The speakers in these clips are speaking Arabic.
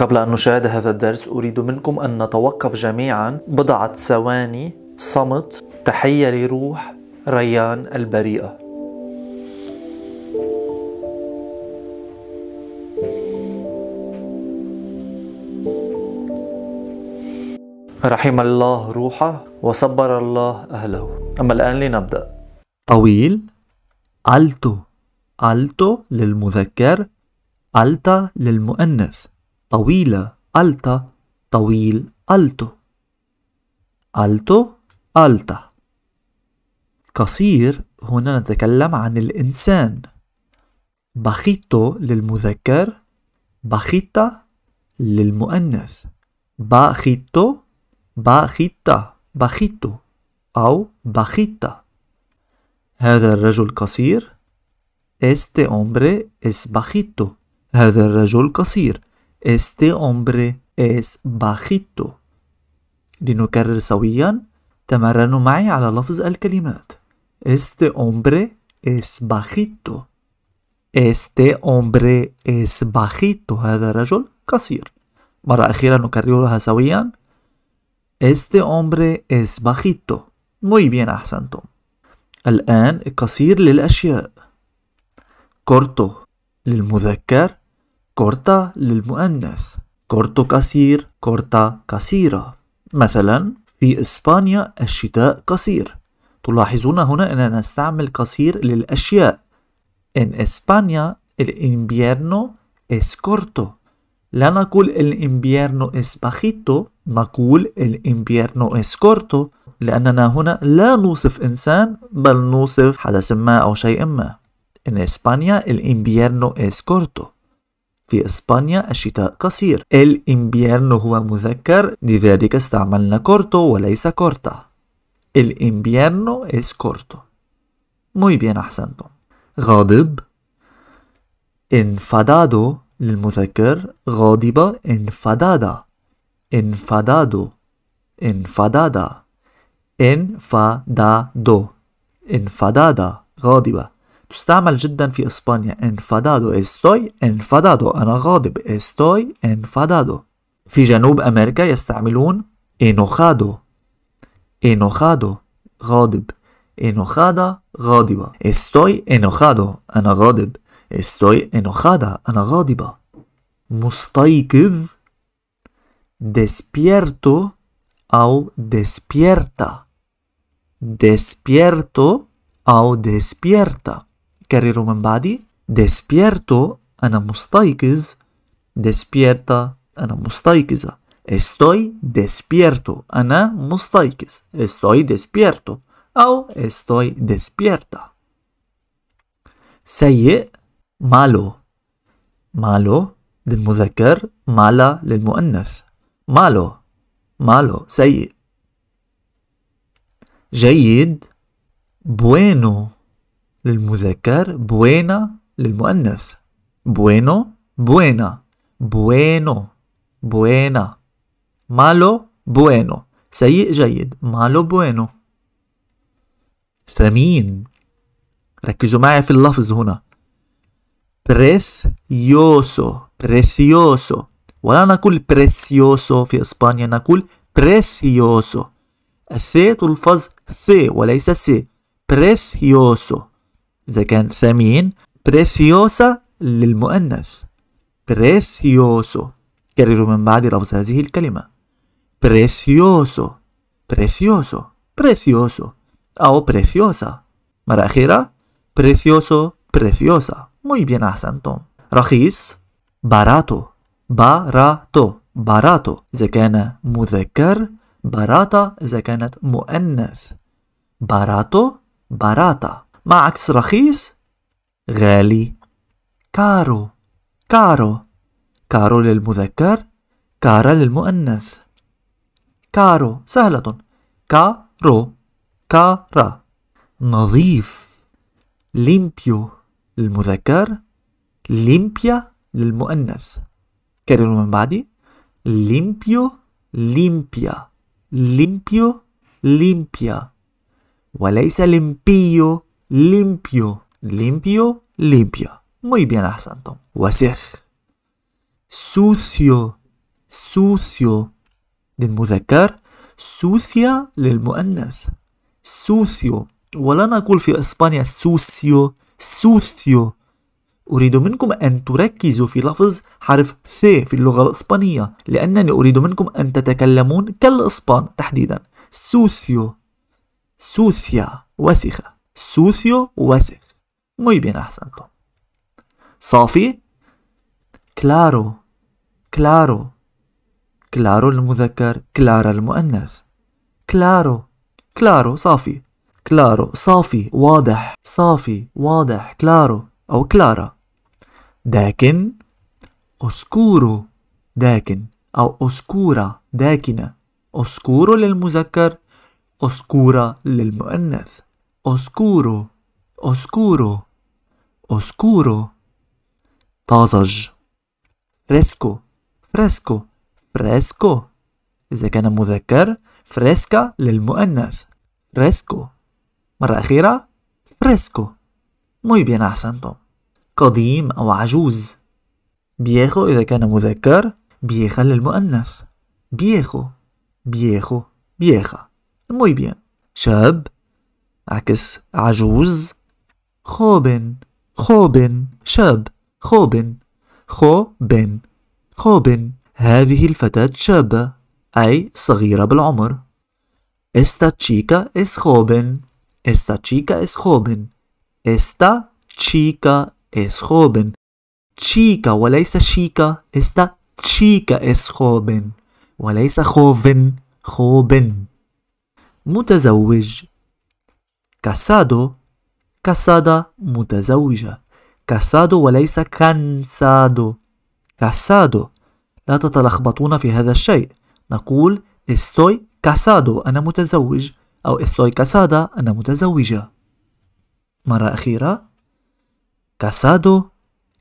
قبل أن نشاهد هذا الدرس أريد منكم أن نتوقف جميعا بضعة ثواني صمت تحية لروح ريان البريئة رحم الله روحه وصبر الله أهله أما الآن لنبدأ طويل ألتو ألتو للمذكر ألتا للمؤنث طويلة ألتا طويل ألتو ألتو ألتا قصير هنا نتكلم عن الإنسان باخيتو للمذكر باخيتا للمؤنث باخيتو باخيتا باخيتو أو باخيتا هذا الرجل قصير Este hombre es bajito. هذا الرجل قصير. Este hombre es bajito. لنكرر سويا تمرنوا معي على لفظ الكلمات. Este hombre es bajito. Este hombre es bajito. هذا رجل قصير. مرة أخيرة نكررها سويا. Este hombre es bajito. Muy bien أحسنتم. الآن قصير للأشياء. corto للمذكر كورتا للمؤنث كورتو قصير كورتا قصيرة مثلا في إسبانيا الشتاء قصير تلاحظون هنا أننا نستعمل قصير للأشياء إن إسبانيا الإنبيرنو إس كورتو لا نقول الانبيرنو إس باخيتو نقول الانبيرنو إس كورتو لأننا هنا لا نوصف إنسان بل نوصف حدث ما أو شيء ما إن إسبانيا الانبيرنو إس كورتو في إسبانيا الشتاء قصير invierno هو مذكر لذلك استعملنا كورتو وليس كورتا invierno es corto muy bien أحسنتم غاضب enfadado للمذكر غاضبة enfadada انفادادو enfadada انفادادو enfadada غاضبة تستعمل جدا في إسبانيا انفادادو استوي انفادادو أنا غاضب استوي انفادادو في جنوب أمريكا يستعملون انوخادو انوخادو غاضب انوخادا غاضبة استوي انوخادو أنا غاضب استوي انوخادا أنا غاضبة مستيقظ despierto أو despierta despierto أو despierta Queríamos Despierto Ana Mustaikis. Despierta Ana Estoy despierto Ana Estoy despierto o estoy despierta. Seye, malo malo del masculino mala del femenino malo malo seye. Bien bueno للمذكر بوينا للمؤنث بوينو بوينا بوينو بوينا مالو بوينو سيء جيد مالو بوينو ثمين ركزوا معي في اللفظ هنا بريثيوسو بريثيوسو ولا نقول بريسيوسو في إسبانيا نقول بريثيوسو الثي تلفظ ث وليس سي بريثيوسو إذا كان ثمين بريثيوسا للمؤنث بريثيوسو كرروا من بعد لفظ هذه الكلمة بريثيوسو بريثيوسو بريثيوسو أو بريثيوسا مرة أخيرة بريثيوسو بريثيوسا muy bien أحسنتم رخيص باراتو باراتو باراتو إذا كان مذكر باراتا إذا كانت مؤنث باراتو باراتا معكس عكس رخيص غالي كارو كارو كارو للمذكر كارا للمؤنث كارو سهلة كارو كارا نظيف ليمبيو للمذكر ليمبيا للمؤنث كرروا من بعدي ليمبيو ليمبيا ليمبيو ليمبيا وليس ليمبيو limpio limpio limpio. muy bien Asanto. وسخ sucio sucio للمذكر sucia للمؤنث sucio ولا نقول في اسبانيا سوسيو سوسيو أريد منكم أن تركزوا في لفظ حرف ث في اللغة الإسبانية لأنني أريد منكم أن تتكلمون كالإسبان تحديدا سوسيو سوسيا وسخة sucio hueses. Muy bien, Ahsanto. صافي كلارو كلارو كلارو المذكر كلارا المؤنث كلارو كلارو صافي كلارو صافي واضح صافي واضح كلارو أو كلارا داكن أوسكورو داكن أو أوسكورا داكنة أوسكورو للمذكر أوسكورا للمؤنث oscuro oscuro oscuro طازج fresco fresco fresco إذا كان مذكر فريسكا للمؤنث فريسكو مرة أخيرة فريسكو موي بيان أحسنتم قديم أو عجوز بيخو إذا كان مذكر بيخا للمؤنث بيخو بيخو بيخا موي بيان شاب عكس عجوز خوبن خوبن شاب خوبن خوبن خوبن هذه الفتاة شابة أي صغيرة بالعمر استا تشيكا اس خوبن استا تشيكا اس خوبن استا تشيكا اس خوبن تشيكا وليس شيكا استا تشيكا اس خوبن وليس خوبن خوبن متزوج كاسادو كاسادا متزوجة كاسادو وليس كانسادو كاسادو لا تتلخبطون في هذا الشيء نقول استوي كاسادو أنا متزوج أو استوي كاسادا أنا متزوجة مرة أخيرة كاسادو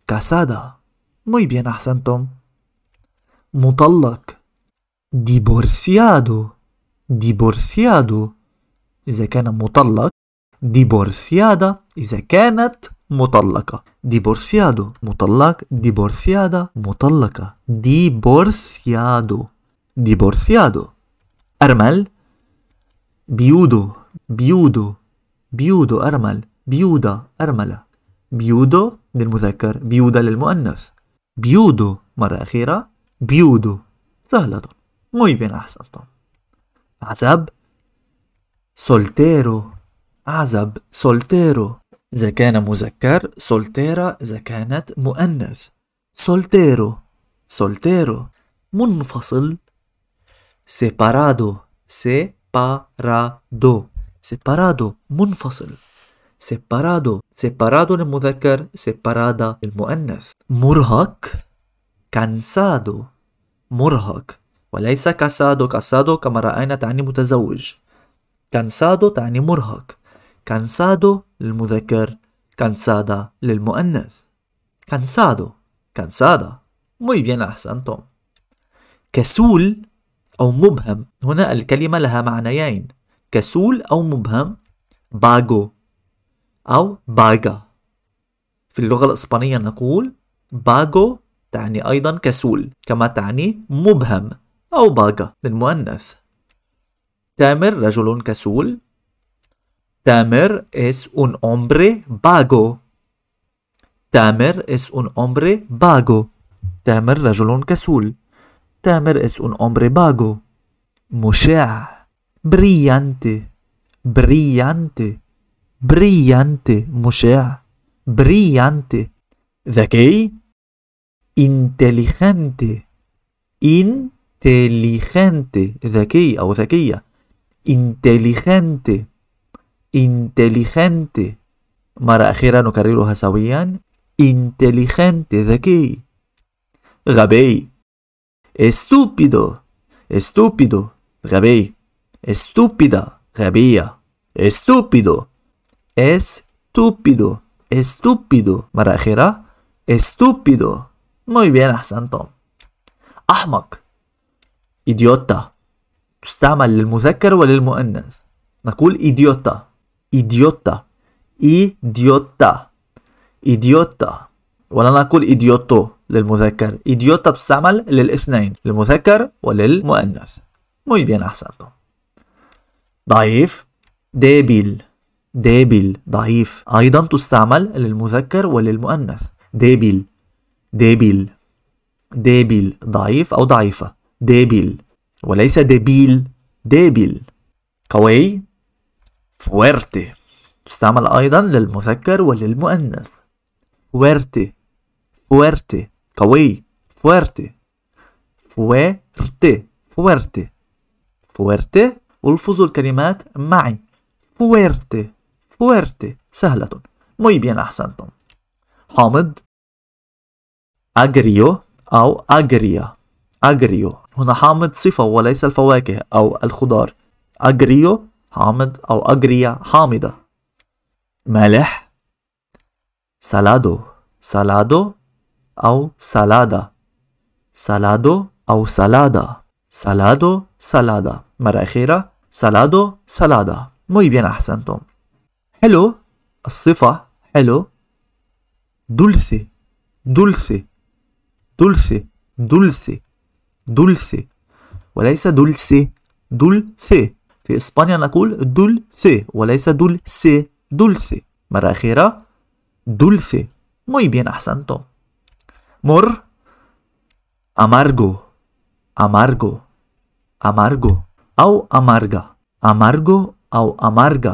كاسادا muy bien أحسنتم مطلق ديبورثيادو ديبورثيادو إذا كان مطلق divorciada إذا كانت مطلقة divorciado مطلق divorciada مطلقة divorciado divorciado أرمل بيودو بيودو بيودو أرمل بيودا أرملة بيودو للمذكر بيودا للمؤنث بيودو مرة أخيرة بيودو سهلة موي بين أحسنتم عزب سولتيرو عزب سولتيرو إذا كان مذكر سولتيرا إذا كانت مؤنث سولتيرو سولتيرو منفصل سيبارادو سيبارادو سيبارادو منفصل سيبارادو سيبارادو للمذكر سيبارادا للمؤنث مرهق كانسادو مرهق وليس كاسادو كاسادو كما رأينا تعني متزوج كانسادو تعني مرهق كانسادو للمذكر كانسادا للمؤنث كانسادو كانسادا muy bien أحسنتم كسول أو مبهم هنا الكلمة لها معنيين كسول أو مبهم باغو أو باغا في اللغة الإسبانية نقول باغو تعني أيضا كسول كما تعني مبهم أو باغا للمؤنث تامر رجل كسول Tamer es un hombre vago. Tamer es un hombre vago. Tamer la رجل casul. Tamer es un hombre vago. Mushea. Brillante. Brillante. Brillante. Mushea. Brillante. ¿De qué? Inteligente. Inteligente. o de qué. Inteligente inteligente marajera no carrero sabían inteligente de aquí gabei estúpido estúpido gabei estúpida gabia estúpido estúpido estúpido marajera estúpido muy bien santo ahmak idiota o el Mu'anas. Nakul idiota إديوتا إديوتا إديوتا ولا نقول إديوتو للمذكر إديوتا بتستعمل للاثنين للمذكر وللمؤنث muy بيان أحسنتم ضعيف ديبيل ديبيل ضعيف أيضا تستعمل للمذكر وللمؤنث ديبيل ديبيل ديبيل ضعيف أو ضعيفة ديبيل وليس دبيل ديبيل قوي fuerte تستعمل أيضا للمذكر وللمؤنث fuerte fuerte قوي fuerte fuerte fuerte fuerte والفظوا الكلمات معي fuerte fuerte سهلة muy bien أحسنتم حامض أجريو أو أجريا أجريو هنا حامض صفة وليس الفواكه أو الخضار أجريو حامض أو أجرية حامضة ملح سالادو سالادو أو سالادا سالادو أو سالادا سالادو سالادا مرة أخيرة سالادو سالادا muy bien أحسنتم حلو الصفة حلو دولسي دولسي دولسي دولسي دولسي وليس دولسي دولسي في إسبانيا نقول دولثي وليس دولسي دولثي مرة أخيرة دولثي muy bien أحسنتو مر amargo amargo amargo أو amarga amargo أو amarga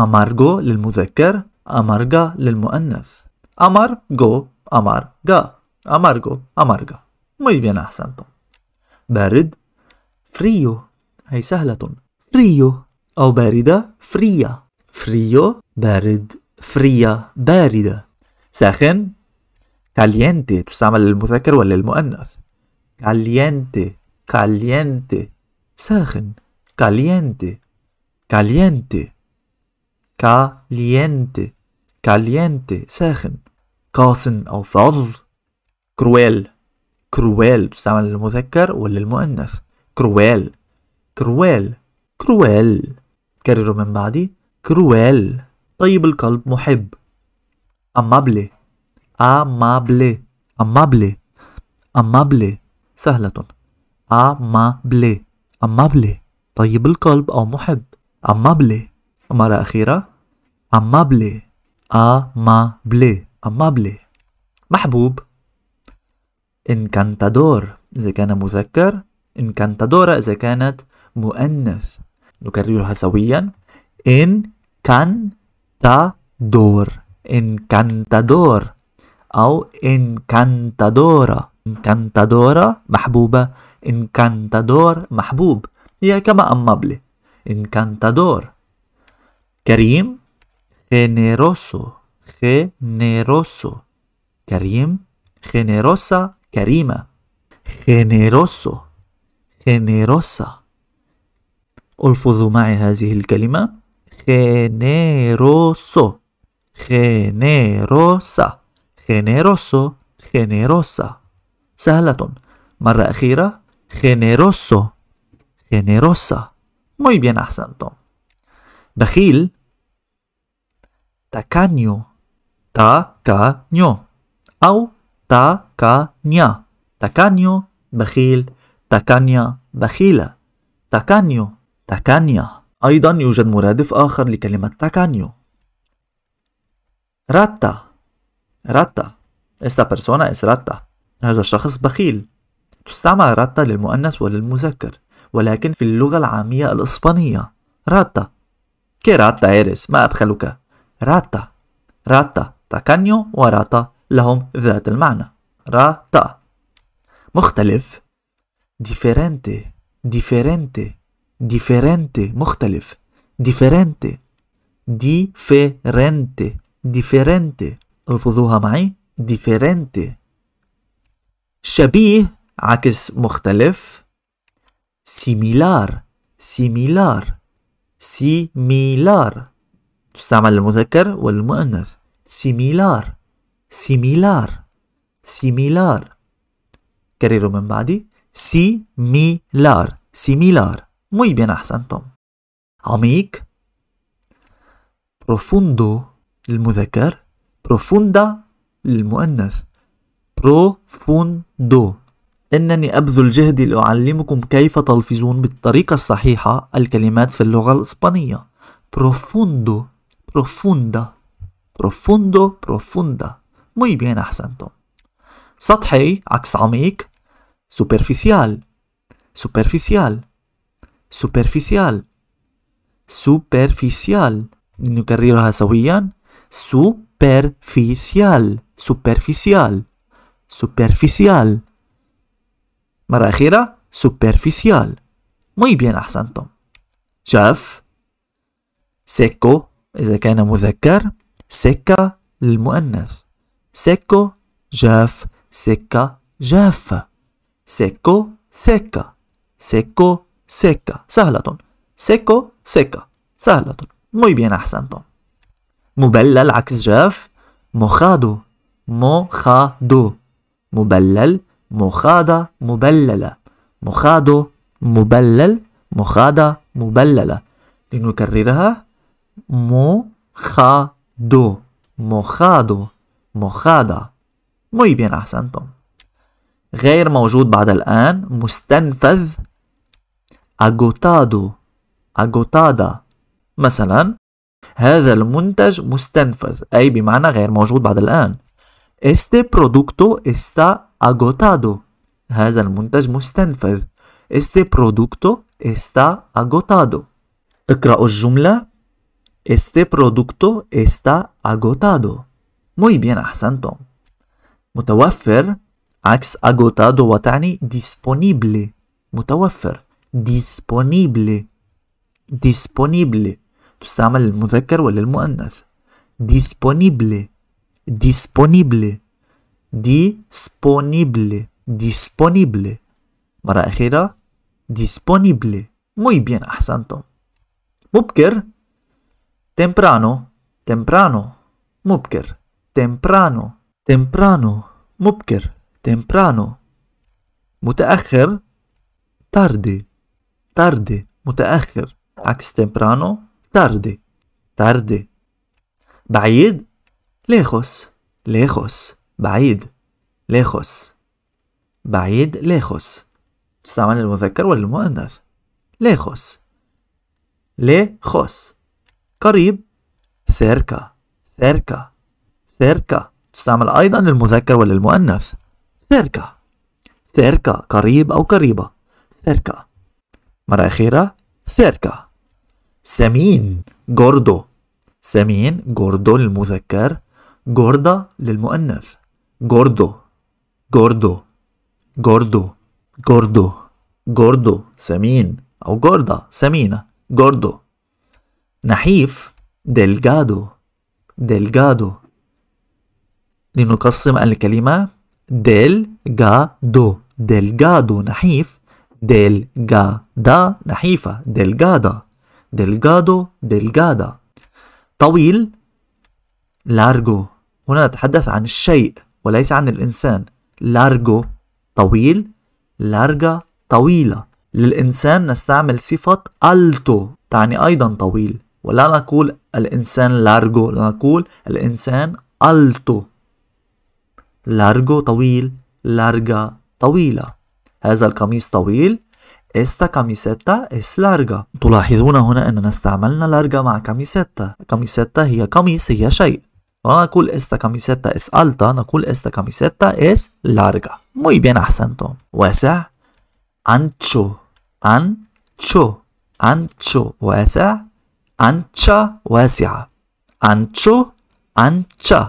amargo للمذكر amarga للمؤنث amargo amarga amargo amarga muy bien أحسنتم بارد فريو هي سهلة فريو أو باردة فريا فريو بارد فريا باردة ساخن كالينتي تستعمل للمذكر ولا للمؤنث كالينتي كالينتي ساخن كالينتي كالينتي كالينتي كالينتي ساخن قاسن أو فظ كرويل كرويل تستعمل للمذكر ولا للمؤنث كرويل كرويل كرويل كرروا من بعدي كرويل طيب القلب محب أمابلي أمابلي أمابلي أمابلي سهلة أمابلي أمابلي طيب القلب أو محب أمابلي مرة أخيرة أمابلي أمابلي أمابلي محبوب إنكانتادور إذا كان مذكر إنكانتادورا إذا كانت مؤنث نكررها سويا إن كان تا دور إن كان دور أو إن كان دورا إن كان دورا محبوبة إن كان دور محبوب هي كما أمبلي إن كان دور كريم generoso generoso كريم generosa كريمة generoso generosa الفظوا معي هذه الكلمة خينيروسو خينيروسا خينيروسو خينيروسا سهلة مرة أخيرة خينيروسو خينيروسا muy bien أحسنتم بخيل تاكانيو تاكانيو أو تا تاكانيا تاكانيو بخيل تاكانيا بخيلة تاكانيو تاكانيا أيضا يوجد مرادف آخر لكلمة تاكانيو راتا راتا esta persona es rata هذا الشخص بخيل تستعمل راتا للمؤنث وللمذكر ولكن في اللغة العامية الإسبانية راتا كي راتا إيريس ما أبخلك راتا راتا تاكانيو وراتا لهم ذات المعنى راتا مختلف ديفيرنتي ديفيرنتي ديفيرنتي مختلف ديفيرنتي ديفيرنتي ديفيرنتي الفظوها معي ديفيرنتي شبيه عكس مختلف سيميلار سيميلار سيميلار تستعمل المذكر والمؤنث سيميلار سيميلار سيميلار كرروا من بعدي سيميلار سيميلار Muy bien أحسنتم عميق profundo للمذكر profunda للمؤنث profundo إنني أبذل جهدي لأعلمكم كيف تلفظون بالطريقة الصحيحة الكلمات في اللغة الإسبانية profundo profunda profundo profunda muy bien أحسنتم سطحي عكس عميق superficial superficial superficial. Superficial. ¿No querría sabían? Superficial. Superficial. Superficial. ¿Marajera? Superficial. Muy bien, asanto. Chef. Seco. إذا كان مذكر el للمؤنث Seco, jaf Seca, Seco. Seco, seca, Seco. سكة سهلة سكو سكة سهلة موي بيان أحسنتم مبلل عكس جاف مخادو مخادو مبلل مخادة مبللة مخادو مبلل مخادة مبللة لنكررها مخادو مخادو مخادة موي بيان أحسنتم غير موجود بعد الآن مستنفذ agotado agotada مثلا هذا المنتج مستنفذ أي بمعنى غير موجود بعد الآن este producto está agotado هذا المنتج مستنفذ este producto está agotado اقرأ الجملة este producto está agotado muy bien أحسنتم متوفر عكس agotado وتعني disponible متوفر disponible disponible تستعمل للمذكر ولا المؤنث disponible disponible disponible disponible مرة أخيرة disponible muy bien أحسنتم مبكر temprano temprano مبكر temprano temprano مبكر temprano متأخر tarde tarde متأخر عكس temprano tarde tarde بعيد lejos lejos بعيد lejos بعيد lejos تستعمل المذكر ولا المؤنث lejos lejos قريب cerca cerca cerca تستعمل أيضا للمذكر ولا المؤنث cerca cerca قريب أو قريبة cerca مرة أخيرة ثيركا سمين جوردو سمين جوردو للمذكر جوردا للمؤنث جوردو جوردو جوردو جوردو جوردو سمين أو جوردا سمينة جوردو نحيف دلجادو دلجادو لنقسم الكلمة دل دو دلجادو نحيف delgada نحيفة delgada delgado delgada طويل لارجو هنا نتحدث عن الشيء وليس عن الإنسان لارجو طويل لارجا طويلة للإنسان نستعمل صفة ألتو تعني أيضا طويل ولا نقول الإنسان لا نقول الإنسان ألتو لارجو طويل لارجا طويلة al القميص طويل Esta camiseta es larga. تلاحظون هنا أننا استعملنا larga ma camiseta. Camiseta hia قميص هي shay. No esta camiseta es alta, نقول esta camiseta es larga. Muy bien asento. واسع. Ancho. Ancho. Ancho. واسع. Ancha. واسعة. Ancho. Ancha.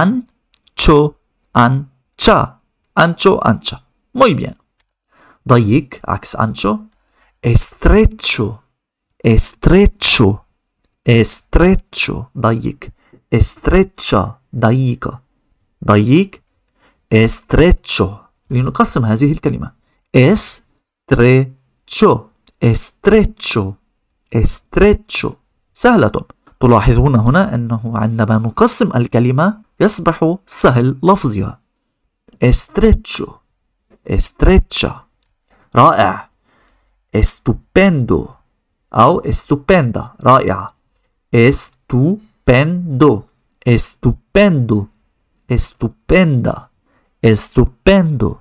Ancho. Ancha. Ancho. Ancha. Muy bien. ضيق عكس ancho estrecho estrecho estrecho ضيق estrecha ضيقة ضيق estrecho لنقسم هذه الكلمة estrecho estrecho estrecho سهلة تلاحظون هنا أنه عندما نقسم الكلمة يصبح سهل لفظها estrecho estrecha رائع estupendo أو estupenda رائعة estupendo estupendo estupenda estupendo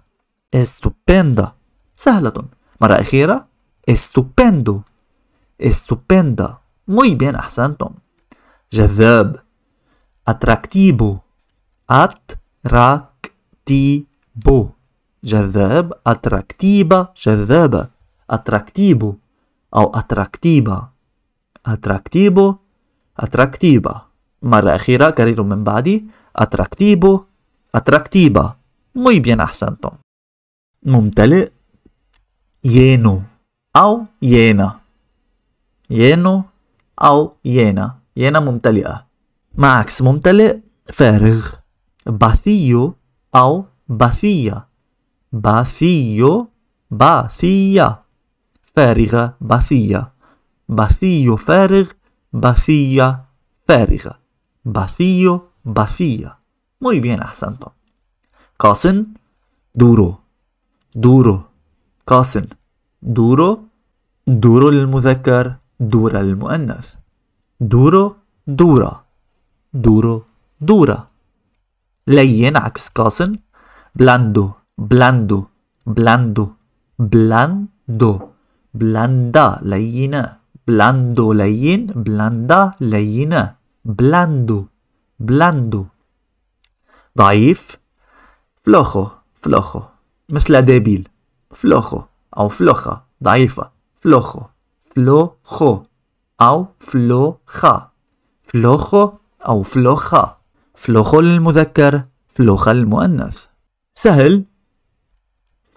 estupenda سهلة مرة أخيرة estupendo estupenda muy bien أحسنتم جذاب atractivo atractivo جذاب أتراكتيبا جذابة أتراكتيبو أو أتراكتيبا أتراكتيبو أتراكتيبا مرة أخيرة كرير من بعدي أتراكتيبو أتراكتيبا موي بيان أحسنتم ممتلئ ينو أو ينا ينو أو ينا ينا ممتلئة مع عكس ممتلئ فارغ باثيو أو بثية باثيو باثية فارغة باثية باثيو فارغ باثية فارغة باثيو باثية muy bien أحسنتم قاسن دورو دورو قاسن دورو دورو للمذكر دور للمؤنث دورو دورة دورو دورة لين عكس قاسن بلاندو blando blando blando blanda لينة blando لين blanda لينة blando blando ضعيف flojo flojo مثل débil flojo أو floja ضعيفة flojo flojo أو floja flojo أو floja flojo للمذكر floja للمؤنث سهل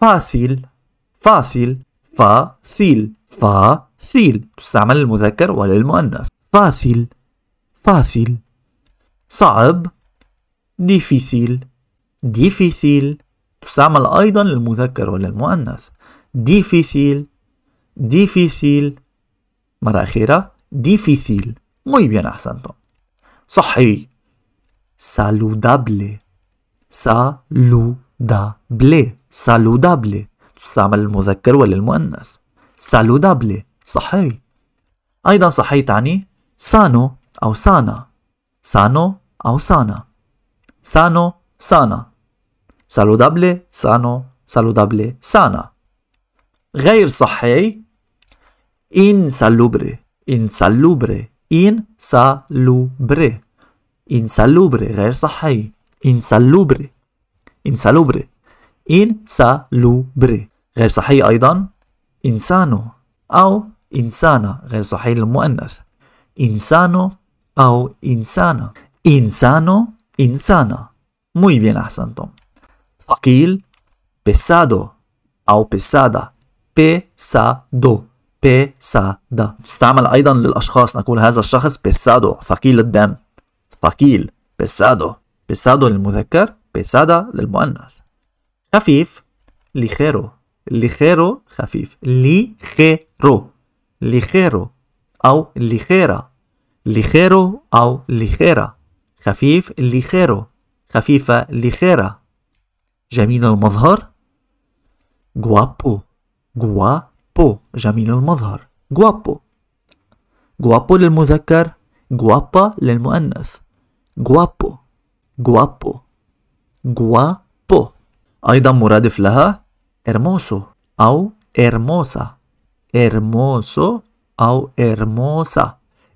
فاثيل فاثيل فاثيل فاثيل تستعمل للمذكر وللمؤنث فاثيل فاثيل صعب ديفيسيل ديفيسيل تستعمل أيضا للمذكر وللمؤنث ديفيسيل ديفيسيل مرة أخيرة ديفيسيل موي بيان أحسنتم صحي سالودابلي سالودابلي saludable تستعمل للمذكر وللمؤنث saludable صحي أيضا صحي تعني سانو أو سانا سانو أو سانا سانو سانا saludable سانو saludable سانا غير صحي insalubre insalubre insalubre insalubre غير صحي insalubre insalubre insalubre غير صحيح أيضا إنسانو أو إنسانا غير صحيح للمؤنث إنسانو أو إنسانا إنسانو إنسانا muy bien أحسنتم ثقيل pesado أو pesada pesado pesada تستعمل أيضا للأشخاص نقول هذا الشخص بسادو ثقيل الدم ثقيل بسادو بسادو للمذكر pesada للمؤنث خفيف ليخيرو ليخيرو خفيف ليخيرو ليخيرو أو ليخيرا ليخيرو أو ليخيرا خفيف ليخيرو خفيفة ليخيرا جميل المظهر غوابو غوابو جميل المظهر غوابو غوابو للمذكر غوابا للمؤنث غوابو غوابو غوابو أيضا مرادف لها hermoso أو hermosa hermoso أو hermosa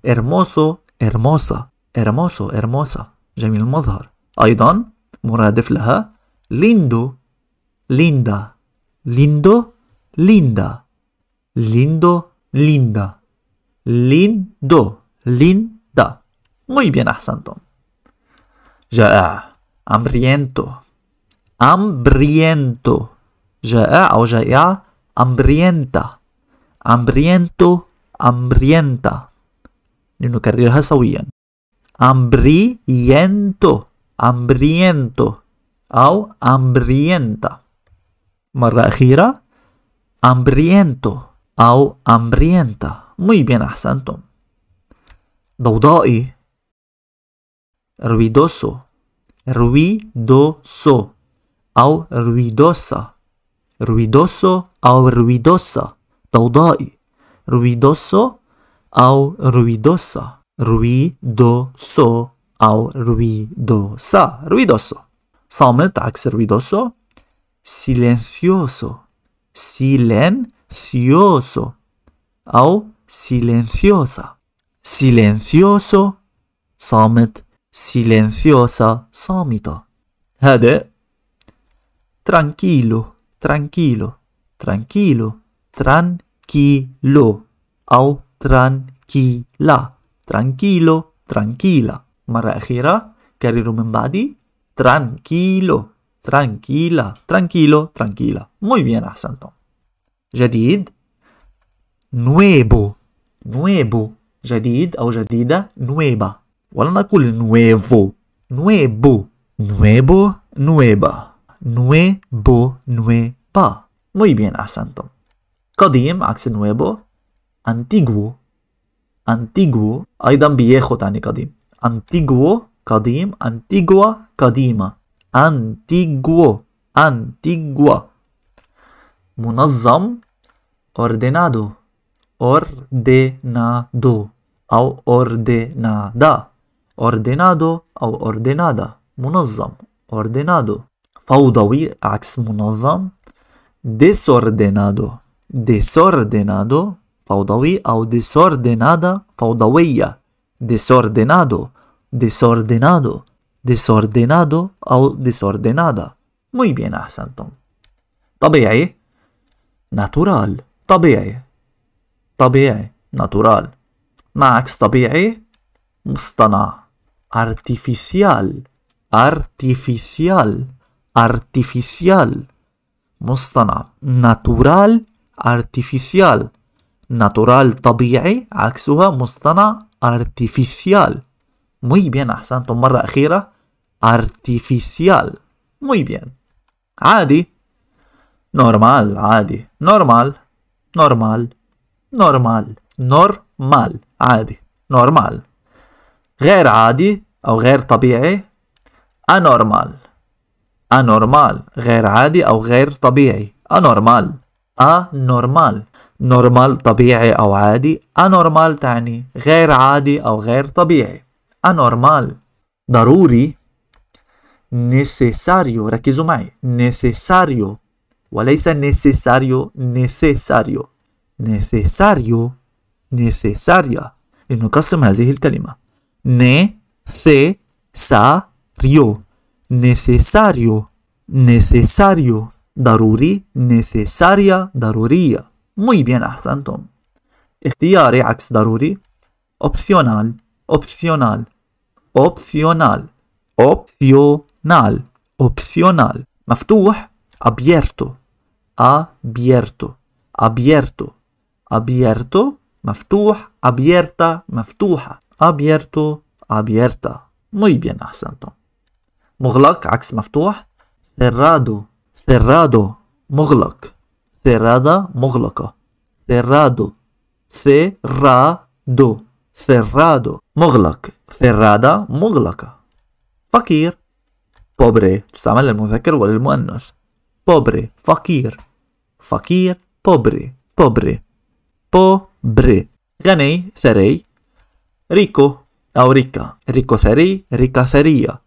hermoso hermosa hermoso hermosa جميل المظهر أيضا مرادف لها lindo linda lindo linda lindo linda lindo linda muy bien أحسنتم جائع hambriento hambriento. Ya, o ya, ya, hambrienta. Hambriento, hambrienta. Ni no querría dejar saber. Ambriento, hambriento. O hambrienta. hambriento. O hambrienta. Muy bien, asanto. Daudai. Ruidoso. Ruidoso. أو ruidosa ruidoso أو ruidosa ضوضائي ruidoso أو ruidosa ruidoso أو ruidosa ruidoso صامت عكس ruidoso silencioso silencioso أو silenciosa silencioso صامت silenciosa صامتة هادئ tranquilo tranquilo tranquilo tranquilo أو tranquila tranquilo tranquila مرة أخيرة كرروا من بعدي tranquilo tranquila tranquilo tranquila muy bien أحسنتم جديد nuevo nuevo جديد أو جديدة nueva ولا نقول nuevo nuevo nuevo nueva nuevo, nueva. Muy bien, Asanto. Kadim acción nuevo, antiguo, antiguo, dan viejo tan kadim Antiguo, kadim antigua, cadima, Antiguo, antigua. Munazam ordenado, ordenado, O ordenada. Ordenado O ordenada. Munozam ordenado. فوضوي عكس منظم ديسوردينادو ديسوردينادو فوضوي أو ديسوردينادا فوضوية ديسوردينادو ديسوردينادو ديسوردينادو أو ديسوردينادا muy bien أحسنتم طبيعي natural طبيعي طبيعي natural مع عكس طبيعي مصطنع artificial artificial artificial مصطنع natural artificial natural طبيعي عكسها مصطنع artificial muy bien أحسنتم مرة أخيرة artificial muy bien عادي normal عادي normal normal normal normal عادي normal غير عادي أو غير طبيعي anormal أنورمال غير عادي أو غير طبيعي أنورمال أنورمال نورمال طبيعي أو عادي أنورمال تعني غير عادي أو غير طبيعي أنورمال ضروري نيسيساريو ركزوا معي نيسيساريو وليس نيسيساريو نيسيساريو نيسيساريو نيسيساريا لنقسم هذه الكلمة نيسيساريو necesario, necesario, daruri, necesaria, Daruría. Muy bien, ahsantum. área ax daruri. Opcional. opcional opcional opcional Opcional. مفتوح abierto abierto abierto abierto مفتوح abierta مفتوحة abierto abierta muy bien ahsantum مغلق عكس مفتوح cerrado cerrado مغلق cerrada مغلقة cerrado cerrado cerrado مغلق cerrada مغلقة فقير pobre تستعمل للمذكر وللمؤنث pobre فقير فقير pobre pobre pobre غني ثري ريكو أو ريكا ريكو ثري ريكا ثرية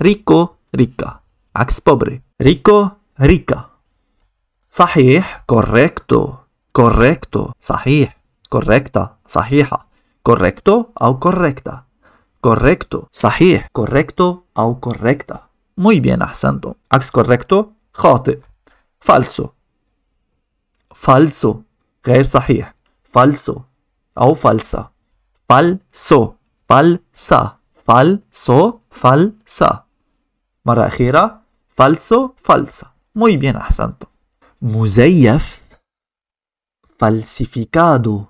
Rico, rica. ¡Ax pobre Rico, rica. Sahih correcto correcto Sahih. correcta صحيحة correcto o correcta correcto Sahih. correcto o correcta muy bien santo. ¡Ax correcto jote. falso falso غير صحيح falso ¿O falsa falso falsa falso falsa مرة أخيرة falso falsa muy bien أحسنتم مزيف falsificado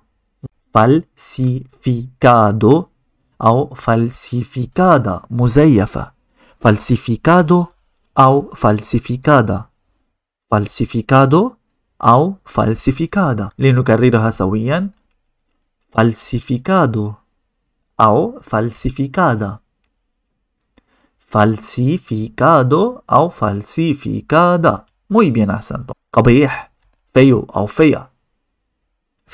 falsificado أو falsificada مزيفة falsificado أو falsificada falsificado أو falsificada لنكررها سويا falsificado أو falsificada falsificado أو falsificada muy bien أحسنتم قبيح feo أو فيا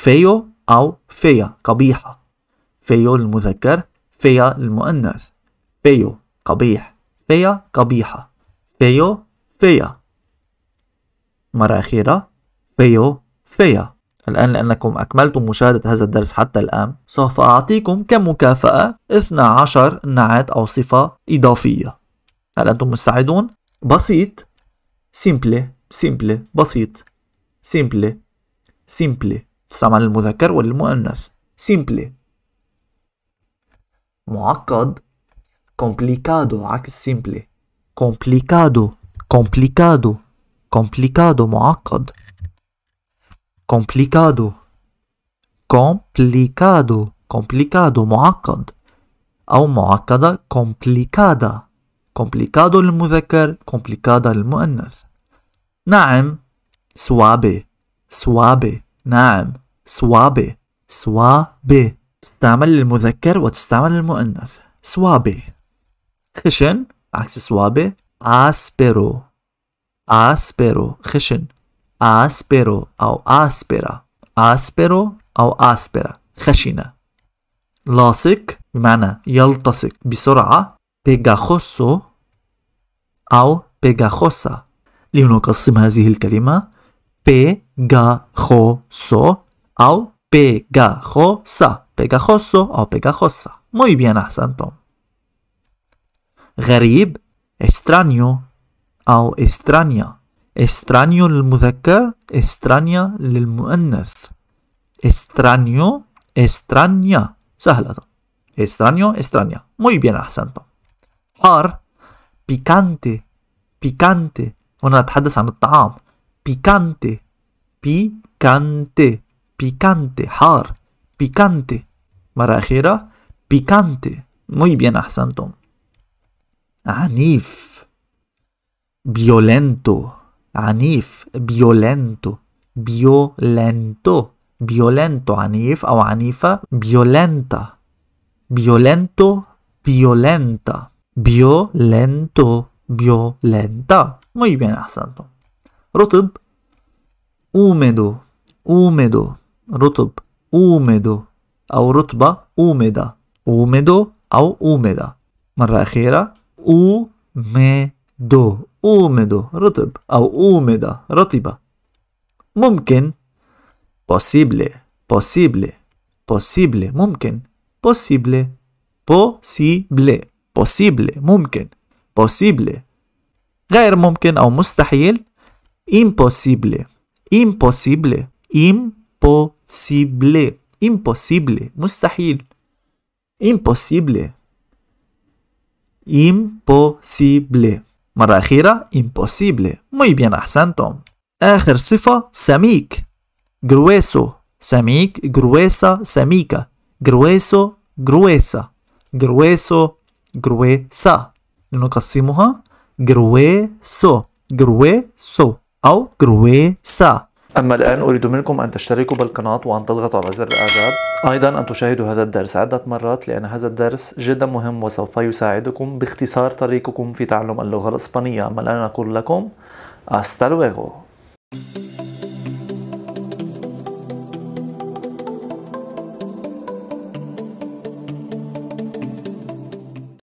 feo أو فيا قبيحة feo المذكر فيا المؤنث feo قبيح فيا قبيحة feo فيا مرة أخيرة feo فيا الآن لأنكم أكملتم مشاهدة هذا الدرس حتى الآن سوف أعطيكم كمكافأة 12 نعت أو صفة إضافية هل أنتم مستعدون؟ بسيط سيمبلي سيمبلي بسيط سيمبلي سيمبلي تسمع للمذكر وللمؤنث سيمبلي معقد كومبليكادو عكس سيمبلي كومبليكادو كومبليكادو كومبليكادو معقد complicado complicado complicado معقد أو معقدة complicada complicado للمذكر complicada للمؤنث نعم suave suave نعم suave suave تستعمل للمذكر وتستعمل للمؤنث suave خشن عكس suave aspero aspero خشن آسپرو أو آسپرا آسپرو أو آسبرا خشنة لاصق بمعنى يلتصق بسرعة بيغاخوسو أو بيغاخوسا لنقسم هذه الكلمة بيغاخوسو أو بيغاخوسا بيغاخوسو أو بيغاخوسا muy bien أحسنتم غريب extraño أو extraña extraño للمذكر extraña muannath. extraño extraña Sahalato. extraño extraña muy bien santo har picante picante una picante picante picante har picante marajera picante muy bien santo anif violento Anif, violento violento violento anif o anifa, violenta violento violenta violento violenta muy bien أحسنتم Rotub. húmedo húmedo Rotub. húmedo o rotba. húmeda húmedo o húmeda u أخيرة húmedo أومده رطب أو أومده رطبة ممكن possible possible possible ممكن possible possible possible ممكن possible غير ممكن أو مستحيل impossible impossible impossible impossible مستحيل impossible impossible Marajira, imposible. muy bien Asantom ejercifa semic grueso semic, gruesa semica, grueso gruesa grueso gruesa ¿No لنقسمها ¿ah? grueso grueso O, gruesa أما الآن أريد منكم أن تشتركوا بالقناة وأن تضغطوا على زر الإعجاب أيضا أن تشاهدوا هذا الدرس عدة مرات لأن هذا الدرس جدا مهم وسوف يساعدكم باختصار طريقكم في تعلم اللغة الإسبانية أما الآن أقول لكم hasta luego